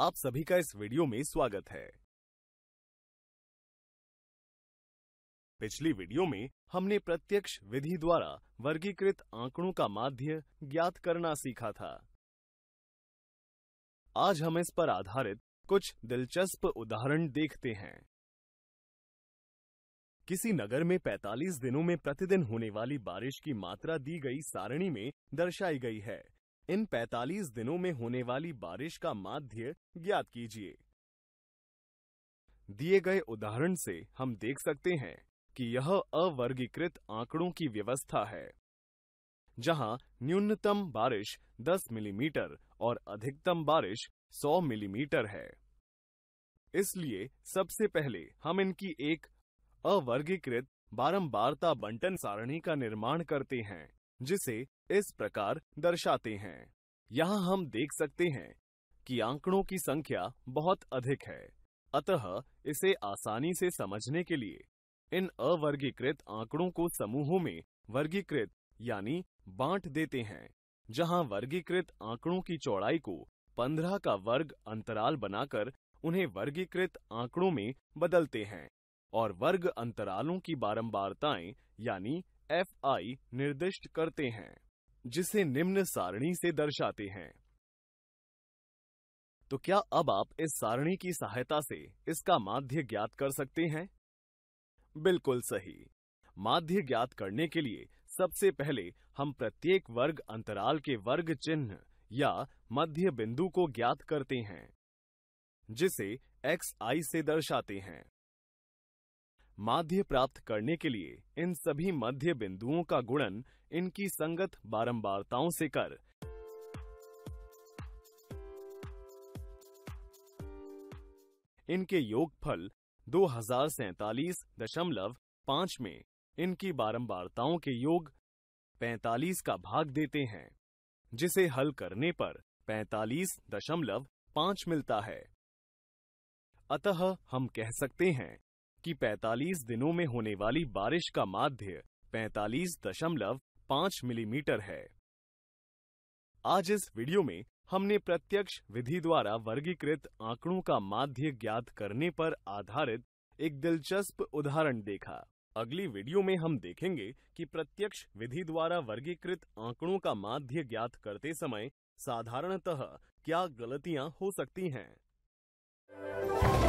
आप सभी का इस वीडियो में स्वागत है पिछली वीडियो में हमने प्रत्यक्ष विधि द्वारा वर्गीकृत आंकड़ों का माध्य ज्ञात करना सीखा था आज हम इस पर आधारित कुछ दिलचस्प उदाहरण देखते हैं किसी नगर में 45 दिनों में प्रतिदिन होने वाली बारिश की मात्रा दी गई सारणी में दर्शाई गई है इन 45 दिनों में होने वाली बारिश का माध्य ज्ञात कीजिए दिए गए उदाहरण से हम देख सकते हैं कि यह अवर्गीकृत आंकड़ों की व्यवस्था है जहां न्यूनतम बारिश 10 मिलीमीटर और अधिकतम बारिश 100 मिलीमीटर है इसलिए सबसे पहले हम इनकी एक अवर्गीकृत बारंबारता बंटन सारणी का निर्माण करते हैं जिसे इस प्रकार दर्शाते हैं यहाँ हम देख सकते हैं कि आंकड़ों की संख्या बहुत अधिक है अतः इसे आसानी से समझने के लिए इन अवर्गीकृत आंकड़ों को समूहों में वर्गीकृत यानी बांट देते हैं जहां वर्गीकृत आंकड़ों की चौड़ाई को 15 का वर्ग अंतराल बनाकर उन्हें वर्गीकृत आंकड़ों में बदलते हैं और वर्ग अंतरालों की बारंबारताएं यानी एफ आई निर्दिष्ट करते हैं जिसे निम्न सारणी से दर्शाते हैं तो क्या अब आप इस सारणी की सहायता से इसका माध्य ज्ञात कर सकते हैं बिल्कुल सही माध्य ज्ञात करने के लिए सबसे पहले हम प्रत्येक वर्ग अंतराल के वर्ग चिन्ह या मध्य बिंदु को ज्ञात करते हैं जिसे एक्स आई से दर्शाते हैं माध्य प्राप्त करने के लिए इन सभी मध्य बिंदुओं का गुणन इनकी संगत बारंबारताओं से कर इनके योगफल दो हजार सैतालीस दशमलव पांच में इनकी बारंबारताओं के योग 45 का भाग देते हैं जिसे हल करने पर 45.5 मिलता है अतः हम कह सकते हैं कि 45 दिनों में होने वाली बारिश का माध्य 45.5 मिलीमीटर है आज इस वीडियो में हमने प्रत्यक्ष विधि द्वारा वर्गीकृत आंकड़ों का माध्य ज्ञात करने पर आधारित एक दिलचस्प उदाहरण देखा अगली वीडियो में हम देखेंगे कि प्रत्यक्ष विधि द्वारा वर्गीकृत आंकड़ों का माध्य ज्ञात करते समय साधारणतः क्या गलतियां हो सकती हैं